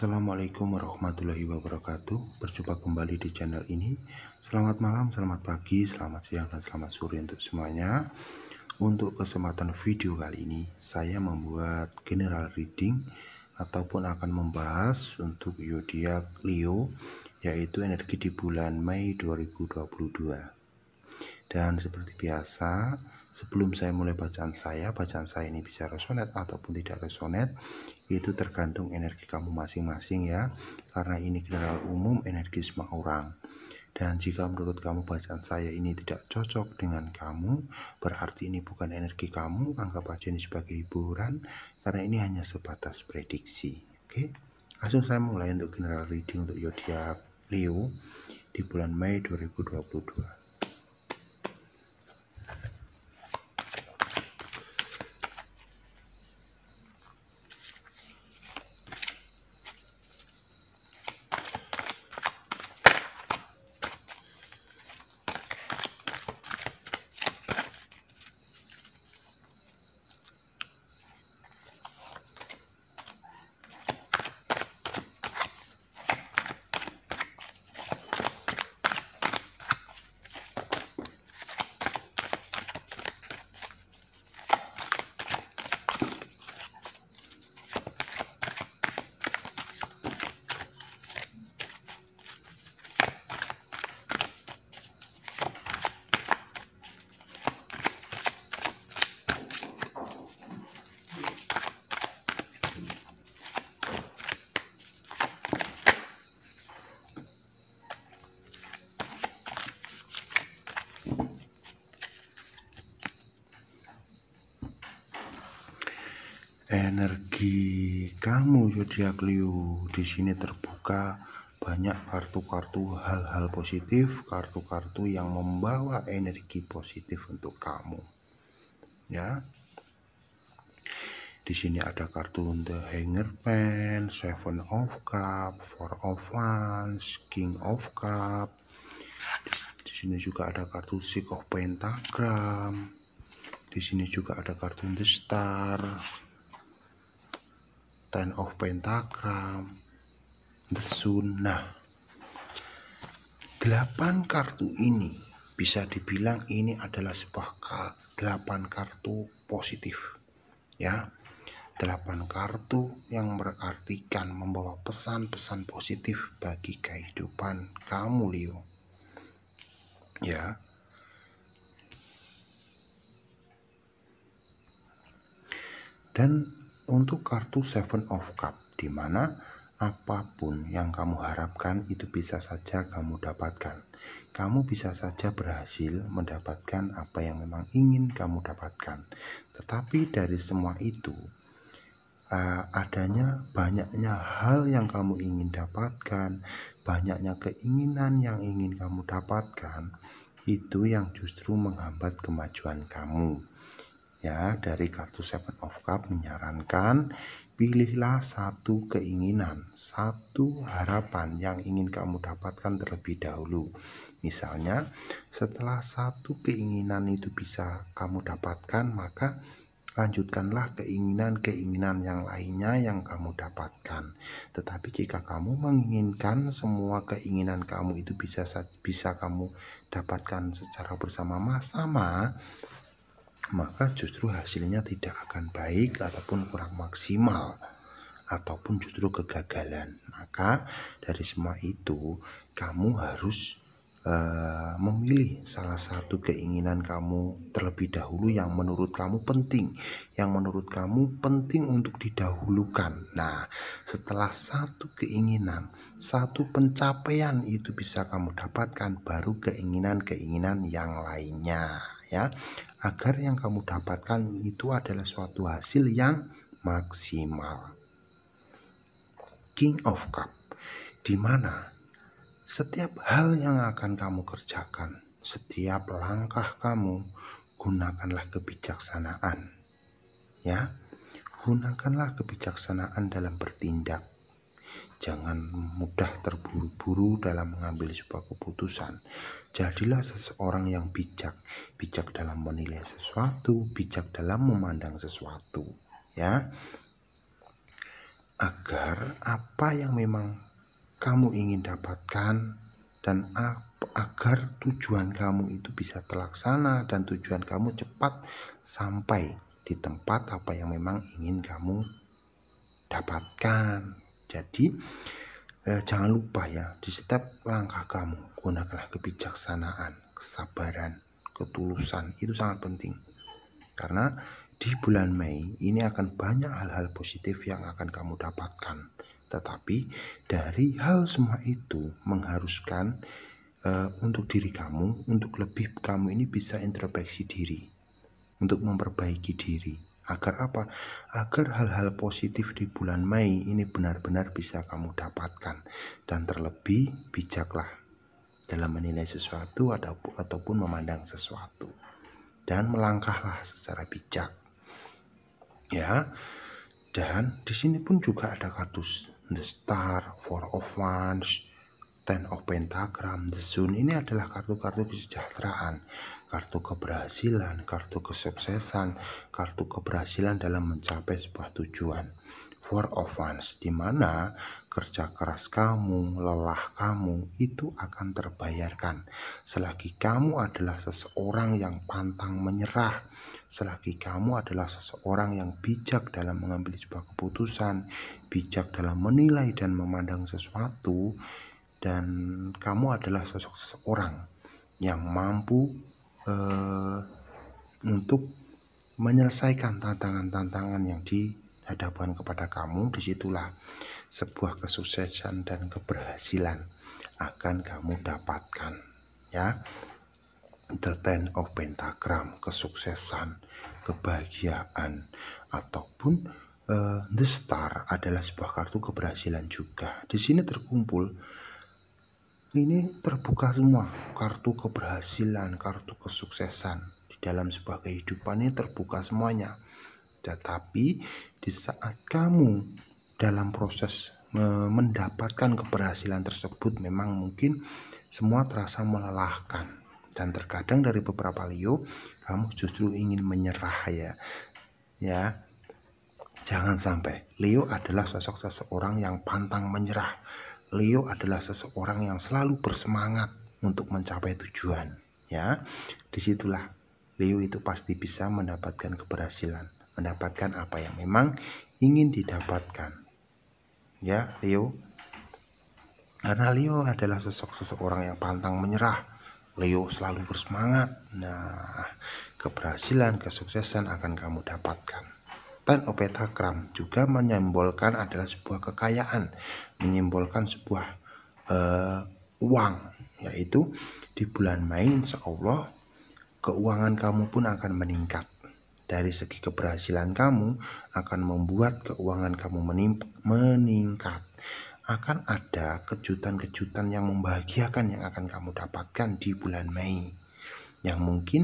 Assalamualaikum warahmatullahi wabarakatuh Berjumpa kembali di channel ini Selamat malam, selamat pagi, selamat siang, dan selamat sore untuk semuanya Untuk kesempatan video kali ini Saya membuat general reading Ataupun akan membahas untuk zodiak Leo Yaitu energi di bulan Mei 2022 Dan seperti biasa Sebelum saya mulai bacaan saya, bacaan saya ini bisa sonet ataupun tidak resonet itu tergantung energi kamu masing-masing ya karena ini general umum energi semua orang dan jika menurut kamu bacaan saya ini tidak cocok dengan kamu berarti ini bukan energi kamu anggap aja ini sebagai hiburan karena ini hanya sebatas prediksi oke okay? langsung saya mulai untuk general reading untuk zodiak Leo di bulan Mei 2022 energi kamu zodiak Leo di sini terbuka banyak kartu-kartu hal-hal positif kartu-kartu yang membawa energi positif untuk kamu ya di sini ada kartu The hanger pen seven of cup four of wands king of cup di sini juga ada kartu six of pentagram di sini juga ada kartu the star Ten of Pentagram, The Sunnah. Delapan kartu ini bisa dibilang ini adalah sebuah delapan kartu positif. Ya, delapan kartu yang berartikan membawa pesan-pesan positif bagi kehidupan kamu, Leo. Ya, dan untuk kartu Seven of Cup, di mana apapun yang kamu harapkan itu bisa saja kamu dapatkan. Kamu bisa saja berhasil mendapatkan apa yang memang ingin kamu dapatkan. Tetapi dari semua itu, eh, adanya banyaknya hal yang kamu ingin dapatkan, banyaknya keinginan yang ingin kamu dapatkan, itu yang justru menghambat kemajuan kamu ya dari kartu Seven of Cup menyarankan pilihlah satu keinginan, satu harapan yang ingin kamu dapatkan terlebih dahulu. Misalnya, setelah satu keinginan itu bisa kamu dapatkan, maka lanjutkanlah keinginan-keinginan yang lainnya yang kamu dapatkan. Tetapi jika kamu menginginkan semua keinginan kamu itu bisa bisa kamu dapatkan secara bersama-sama, maka justru hasilnya tidak akan baik ataupun kurang maksimal ataupun justru kegagalan. Maka dari semua itu kamu harus uh, memilih salah satu keinginan kamu terlebih dahulu yang menurut kamu penting, yang menurut kamu penting untuk didahulukan. Nah, setelah satu keinginan, satu pencapaian itu bisa kamu dapatkan baru keinginan-keinginan yang lainnya ya agar yang kamu dapatkan itu adalah suatu hasil yang maksimal. King of Cup, dimana setiap hal yang akan kamu kerjakan, setiap langkah kamu, gunakanlah kebijaksanaan. Ya, gunakanlah kebijaksanaan dalam bertindak. Jangan mudah terburu-buru dalam mengambil sebuah keputusan. Jadilah seseorang yang bijak, bijak dalam menilai sesuatu, bijak dalam memandang sesuatu, ya. Agar apa yang memang kamu ingin dapatkan dan agar tujuan kamu itu bisa terlaksana dan tujuan kamu cepat sampai di tempat apa yang memang ingin kamu dapatkan jadi eh, jangan lupa ya di setiap langkah kamu gunakanlah kebijaksanaan, kesabaran, ketulusan itu sangat penting. Karena di bulan Mei ini akan banyak hal-hal positif yang akan kamu dapatkan. Tetapi dari hal semua itu mengharuskan uh, untuk diri kamu, untuk lebih kamu ini bisa introspeksi diri, untuk memperbaiki diri. Agar apa? Agar hal-hal positif di bulan Mei ini benar-benar bisa kamu dapatkan dan terlebih bijaklah dalam menilai sesuatu ataupun memandang sesuatu dan melangkahlah secara bijak. Ya. Dan di sini pun juga ada kartu The Star, Four of Wands, Ten of Pentagram, The Sun ini adalah kartu-kartu kesejahteraan, kartu keberhasilan, kartu kesuksesan, kartu keberhasilan dalam mencapai sebuah tujuan. Four of Wands, di mana kerja keras kamu, lelah kamu itu akan terbayarkan. Selagi kamu adalah seseorang yang pantang menyerah, selagi kamu adalah seseorang yang bijak dalam mengambil sebuah keputusan, bijak dalam menilai dan memandang sesuatu, dan kamu adalah sosok seseorang yang mampu eh, untuk menyelesaikan tantangan-tantangan yang dihadapkan kepada kamu disitulah sebuah kesuksesan dan keberhasilan akan kamu dapatkan ya the ten of pentagram kesuksesan kebahagiaan ataupun uh, the star adalah sebuah kartu keberhasilan juga di sini terkumpul ini terbuka semua kartu keberhasilan kartu kesuksesan di dalam sebuah kehidupan ini terbuka semuanya tetapi di saat kamu dalam proses mendapatkan keberhasilan tersebut memang mungkin semua terasa melelahkan dan terkadang dari beberapa Leo kamu justru ingin menyerah ya ya jangan sampai Leo adalah sosok seseorang yang pantang menyerah Leo adalah seseorang yang selalu bersemangat untuk mencapai tujuan. Ya, disitulah Leo itu pasti bisa mendapatkan keberhasilan, mendapatkan apa yang memang ingin didapatkan. Ya, Leo. Karena Leo adalah sosok seseorang yang pantang menyerah. Leo selalu bersemangat. Nah, keberhasilan, kesuksesan akan kamu dapatkan. Bahkan opetagram juga menyimbolkan adalah sebuah kekayaan, menyimbolkan sebuah uh, uang, yaitu di bulan Mei insya Allah keuangan kamu pun akan meningkat. Dari segi keberhasilan kamu akan membuat keuangan kamu meningkat. Akan ada kejutan-kejutan yang membahagiakan yang akan kamu dapatkan di bulan Mei. Yang mungkin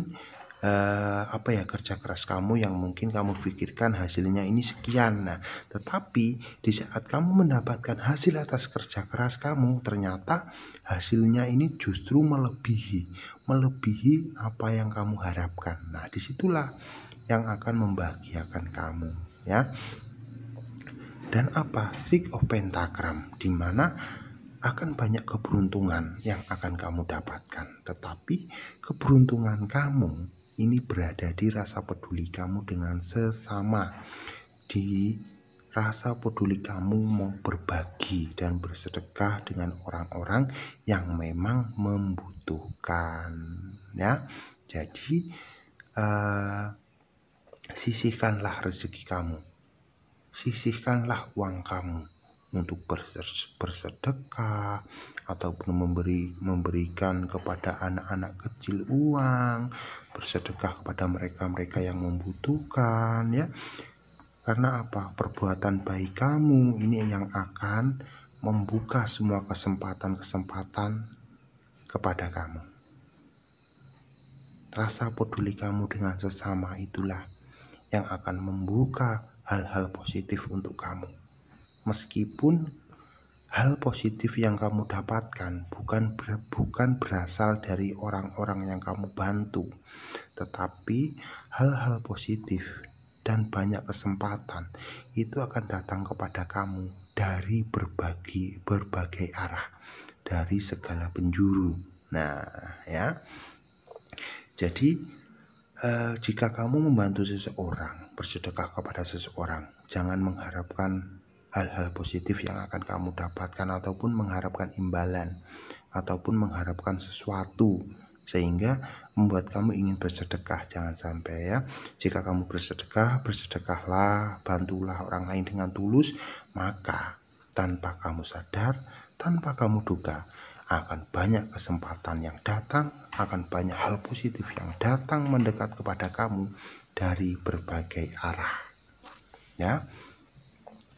eh, apa ya kerja keras kamu yang mungkin kamu pikirkan hasilnya ini sekian. Nah, tetapi di saat kamu mendapatkan hasil atas kerja keras kamu, ternyata hasilnya ini justru melebihi, melebihi apa yang kamu harapkan. Nah, disitulah yang akan membahagiakan kamu, ya. Dan apa sik of Pentagram, di mana akan banyak keberuntungan yang akan kamu dapatkan. Tetapi keberuntungan kamu ini berada di rasa peduli kamu dengan sesama di rasa peduli kamu mau berbagi dan bersedekah dengan orang-orang yang memang membutuhkan ya jadi uh, sisihkanlah rezeki kamu sisihkanlah uang kamu untuk bersedekah ataupun memberi memberikan kepada anak-anak kecil uang bersedekah kepada mereka-mereka yang membutuhkan ya karena apa perbuatan baik kamu ini yang akan membuka semua kesempatan-kesempatan kepada kamu rasa peduli kamu dengan sesama itulah yang akan membuka hal-hal positif untuk kamu meskipun Hal positif yang kamu dapatkan bukan ber, bukan berasal dari orang-orang yang kamu bantu, tetapi hal-hal positif dan banyak kesempatan itu akan datang kepada kamu dari berbagi berbagai arah dari segala penjuru. Nah, ya. Jadi eh, jika kamu membantu seseorang, bersedekah kepada seseorang, jangan mengharapkan hal-hal positif yang akan kamu dapatkan ataupun mengharapkan imbalan ataupun mengharapkan sesuatu sehingga membuat kamu ingin bersedekah jangan sampai ya jika kamu bersedekah bersedekahlah bantulah orang lain dengan tulus maka tanpa kamu sadar tanpa kamu duga akan banyak kesempatan yang datang akan banyak hal positif yang datang mendekat kepada kamu dari berbagai arah ya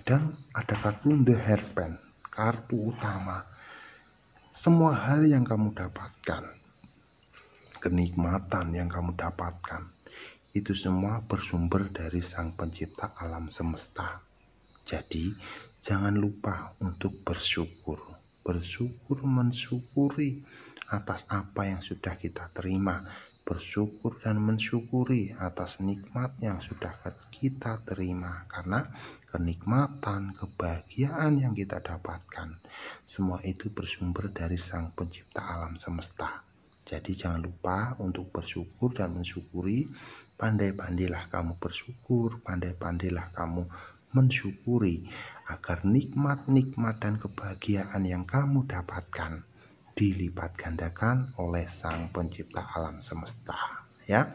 dan ada kartu The Hairpin, kartu utama. Semua hal yang kamu dapatkan, kenikmatan yang kamu dapatkan, itu semua bersumber dari Sang Pencipta alam semesta. Jadi, jangan lupa untuk bersyukur, bersyukur mensyukuri atas apa yang sudah kita terima bersyukur dan mensyukuri atas nikmat yang sudah kita terima karena kenikmatan, kebahagiaan yang kita dapatkan. Semua itu bersumber dari Sang Pencipta alam semesta. Jadi jangan lupa untuk bersyukur dan mensyukuri. Pandai-pandailah kamu bersyukur, pandai-pandailah kamu mensyukuri agar nikmat-nikmat dan kebahagiaan yang kamu dapatkan dilipat gandakan oleh sang pencipta alam semesta ya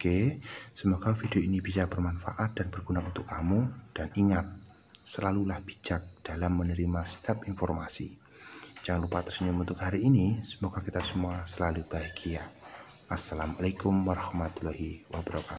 oke semoga video ini bisa bermanfaat dan berguna untuk kamu dan ingat selalulah bijak dalam menerima setiap informasi jangan lupa tersenyum untuk hari ini semoga kita semua selalu bahagia assalamualaikum warahmatullahi wabarakatuh